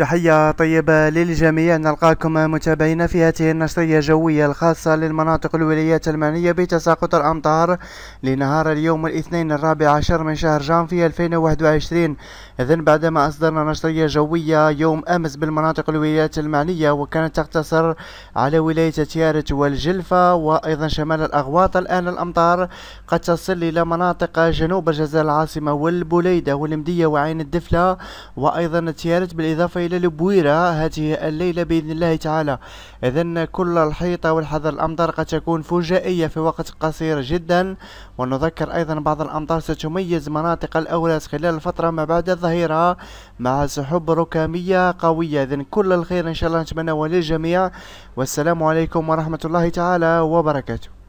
تحية طيبة للجميع نلقاكم متابعينا في هذه النشرية الجوية الخاصة للمناطق الولايات المعنية بتساقط الأمطار لنهار اليوم الاثنين الرابع عشر من شهر جان في 2021 إذن بعدما أصدرنا نشرية جوية يوم أمس بالمناطق الولايات المعنية وكانت تقتصر على ولاية تيارت والجلفة وأيضا شمال الأغواط الآن الأمطار قد تصل إلى مناطق جنوب الجزائر العاصمة والبوليدة والمدية وعين الدفلة وأيضا تيارت بالإضافة إلى البويرة هذه الليلة بإذن الله تعالى إذا كل الحيطة والحذر الأمطار قد تكون فجائية في وقت قصير جدا ونذكر أيضا بعض الأمطار ستميز مناطق الأولاس خلال الفترة ما بعد الظهيرة مع سحب ركامية قوية إذا كل الخير إن شاء الله نتمنى للجميع والسلام عليكم ورحمة الله تعالى وبركاته